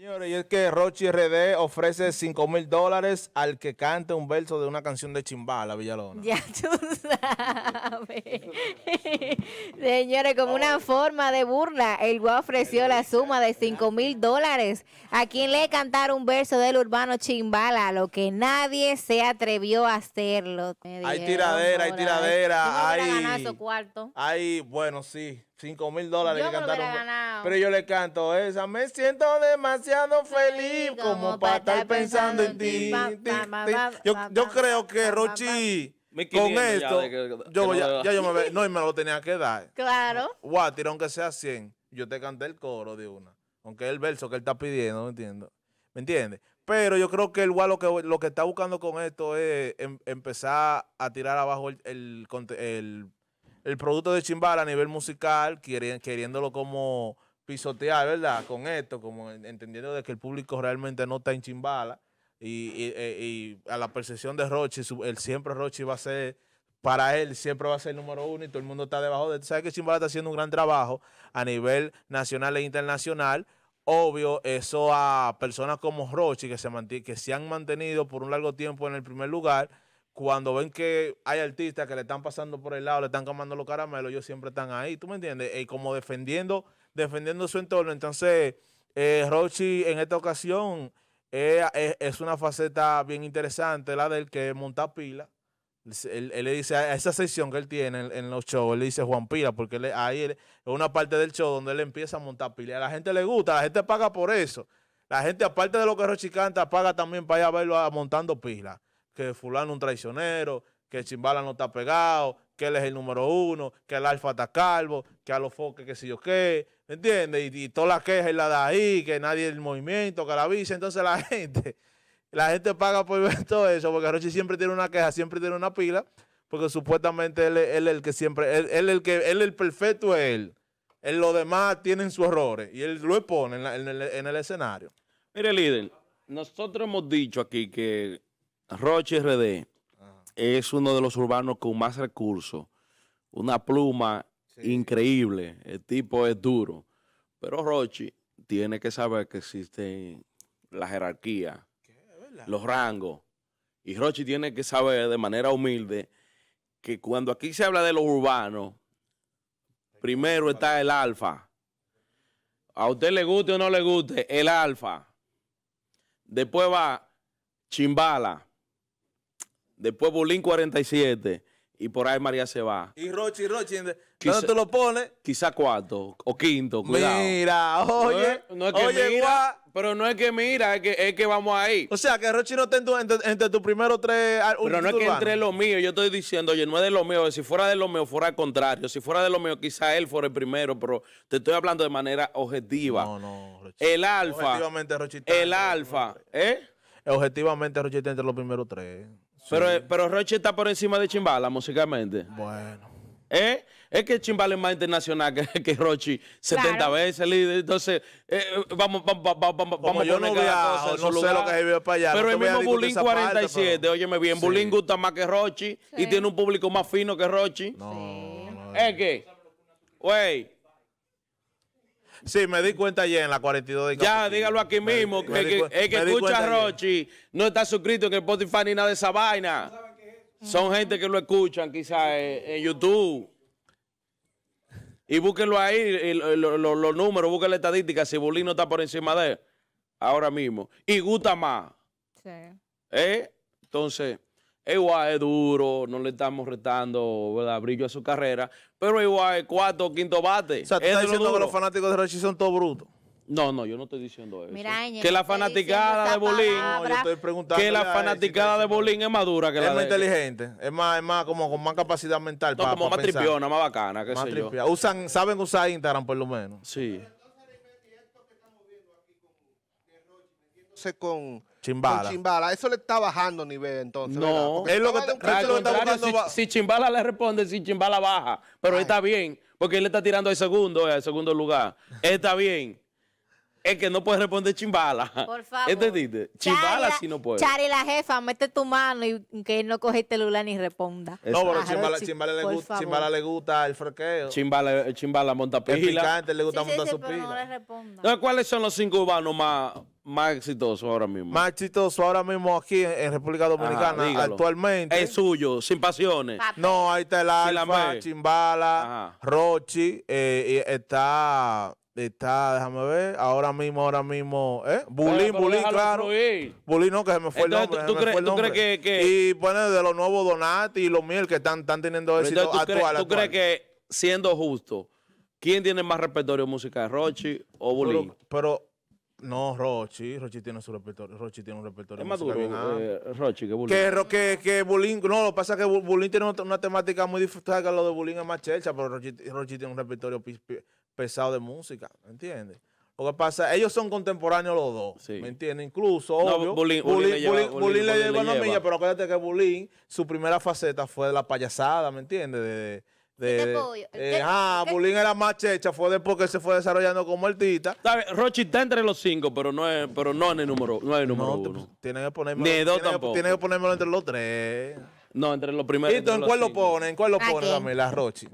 Señores, y es que Rochi RD ofrece 5 mil dólares al que cante un verso de una canción de Chimbala, Villalona. Ya tú sabes. Señores, como una forma de burla, el guay ofreció la suma de 5 mil dólares a quien le cantara un verso del urbano Chimbala, lo que nadie se atrevió a hacerlo. Hay tiradera, hay tiradera, hay... Hay, bueno, sí. 5 mil dólares que cantaron. Pero yo le canto esa. Me siento demasiado feliz como para estar pensando, en ti. Yo, creo que Rochi. Con esto, yo, no ya, yo me no, me lo tenía que dar. Claro. tira aunque sea 100, yo te canté el coro de una. Aunque es el verso que él está pidiendo, no entiendo. ¿Me entiendes? Pero yo creo que el lo que, lo que está buscando con esto es em, empezar a tirar abajo el, el el producto de Chimbala a nivel musical, queriéndolo como pisotear, ¿verdad? Con esto, como entendiendo de que el público realmente no está en Chimbala y, e, a la percepción de roche el siempre roche va a ser para él siempre va a ser el número uno y todo el mundo está debajo de él. Sabes que Chimbala está haciendo un gran trabajo a nivel nacional e internacional. Obvio, eso a personas como roche que se, que se han mantenido por un largo tiempo en el primer lugar cuando ven que hay artistas que le están pasando por el lado, le están comiendo los caramelos, ellos siempre están ahí, ¿tú me entiendes? Y eh, como defendiendo, defendiendo su entorno. Entonces, eh, Rochi en esta ocasión eh, eh, es una faceta bien interesante, la del que monta pila. Él, le dice a esa sección que él tiene en, los shows, él le dice Juan Pila, porque ahí es una parte del show donde él empieza a montar pila. A la gente le gusta, la gente paga por eso. La gente, aparte de lo que Rochi canta, paga también para ir a verlo montando pila que fulano es un traicionero, que Chimbala no está pegado, que él es el número uno, que el alfa está calvo, que a los foques que si yo qué, ¿me entiendes? Y, y todas las quejas la da ahí, que nadie el movimiento, que la visa. Entonces la gente, la gente paga por ver todo eso, porque Roche siempre tiene una queja, siempre tiene una pila, porque supuestamente él, es el que siempre, él, es el que, el perfecto es él. él los demás tienen sus errores y él lo expone en, el, en el escenario. Mire, líder, nosotros hemos dicho aquí que Roche RD es uno de los urbanos con más recursos. Una pluma increíble. El tipo es duro. Pero Rochi tiene que saber que existe la jerarquía, los rangos. Y Rochi tiene que saber de manera humilde que cuando aquí se habla de los urbanos, primero está el alfa. A usted le guste o no le guste, el alfa. Después va Chimbala después Bolín 47 y por ahí María se va. Y Rochi, Rochi, ¿dónde te lo pones? Quizá cuarto o quinto, cuidado. Mira, oye, oye, mira, pero no es que mira, es que, es que vamos ahí. O sea, que Rochi no esté entre, tus primeros tres ah, Pero no es que entre los mío, yo estoy diciendo, oye, no es de lo mío, si fuera de lo mío fuera al contrario, si fuera de lo mío quizá él fuera el primero, pero te estoy hablando de manera objetiva. No, no, El alfa. Objetivamente Rochi El alfa, ¿eh? Objetivamente Rochi está entre los primeros tres. Pero, eh, pero Roche está por encima de Chimbala musicalmente. Bueno. ¿Eh? Es que Chimbala es más internacional que, que Rochi 70 veces, líder. Entonces, eh, eh, vamos, vamos, vamos, vamos, yo no viajo, no sé lo que se para allá. Pero el mismo Bulín 47, óyeme bien, Bulín gusta más que Rochi y tiene un público más fino que Rochi. No, no, ¿Es ¿Eh, que? Güey, Sí, me di cuenta ayer en la 42 de Ya, dígalo aquí mismo. que, escucha a Rochi no está suscrito en el Spotify ni nada de esa vaina. Son gente que lo escuchan quizás eh, en, YouTube. Y búsquenlo ahí, los números, búsquen la estadística, si no está por encima de él, ahora mismo. Y gusta más. Sí. ¿Eh? Entonces, guay, es duro, no le estamos retando brillo a su carrera, pero igual cuarto quinto bate. O sea, tú diciendo que los fanáticos de Rochi son todos brutos. No, no, yo no estoy diciendo eso. que la fanaticada de Bolín. yo estoy preguntando. Que la fanaticada de Bolín es más que es la más inteligente. Es más, es más como con más capacidad mental. No, como más tripiona, más bacana. que sé yo. Usan, saben usar Instagram por lo menos. Sí. con Chimbala. Chimbala. Eso le está bajando nivel entonces. No, es lo que, Si, Chimbala le responde, si Chimbala baja. Pero está bien, porque él le está tirando al segundo, al eh, segundo lugar. está bien es que no puede responder chimbala. Por favor. ¿Entendiste? Chimbala si sí no puede Chari, la jefa, mete tu mano y que él no coge el este celular ni responda. No, pero chimbala, chimbala, le gusta, chimbala, le gusta, el fraqueo. Chimbala, eh, chimbala monta pila. El picante le gusta sí, montar su pero No le responda ¿Cuáles son los cinco urbanos más, más exitosos ahora mismo? Más exitosos ahora mismo aquí en, República Dominicana, actualmente. Es suyo, sin pasiones. No, ahí está el Alfa, Chimbala, Rochi, eh, está Está, déjame ver, ahora mismo, ahora mismo, ¿eh? Bulín, Bulín, claro. Bulín, no, que se me fue el nombre. ¿Tú, crees, que, Y bueno, de los nuevos Donati y los Miel que están, teniendo éxito actual. ¿Tú crees que, siendo justo, quién tiene más repertorio musical, Rochi o Bulín? pero, no, Rochi, Rochi tiene su repertorio, Rochi tiene un repertorio. Es más duro, eh, Rochi que Bulín. Que, que, que Bulín, no, lo que pasa es que Bulín tiene una, temática muy disfrutada que lo de Bulín es más chelcha, pero Rochi, tiene un repertorio pesado de música, ¿me ¿entiendes? Lo que pasa, ellos son contemporáneos los dos, ¿me entiendes? Incluso, Bulín, Bulín, le lleva, Bulín, le pero acuérdate que Bulín, su primera faceta fue de la payasada, ¿me entiendes? De, de, eh, ah, Bulín era más checha, fue después que se fue desarrollando como artista. Rochi está entre los cinco, pero no es, pero no en el número, no en el número no, uno. que ponérmelo, que ponérmelo entre los tres. No, entre los primeros. en cuál lo ponen? ¿En cuál lo pone la Rochi?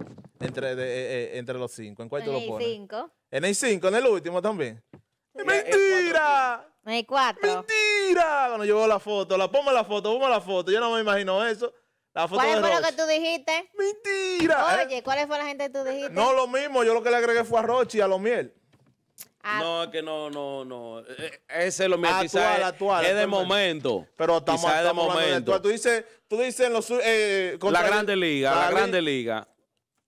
Eh, eh, entre, los cinco. ¿En cuál lo pones? En el cinco En el cinco en el último también. ¡Mentira! En el cuatro ¡Mentira! Cuando yo veo la foto, la pongo la foto, pongo la foto. Yo no me imagino eso. La foto ¿Cuál fue lo que tú dijiste? ¡Mentira! Oye, eh. ¿cuál fue la gente que tú dijiste? No, lo mismo. Yo lo que le agregué fue a Rochi y a los miel. Ah. No, es que no, no, no. Ese es lo mío. Actual, Es de momento. Pero estamos, estamos es de momento. tú dices, tú dices en los, eh, la Grande Liga, la Grande Liga.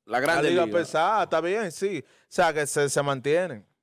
La grande la pesada, está bien, sí. O sea, que se, se mantienen.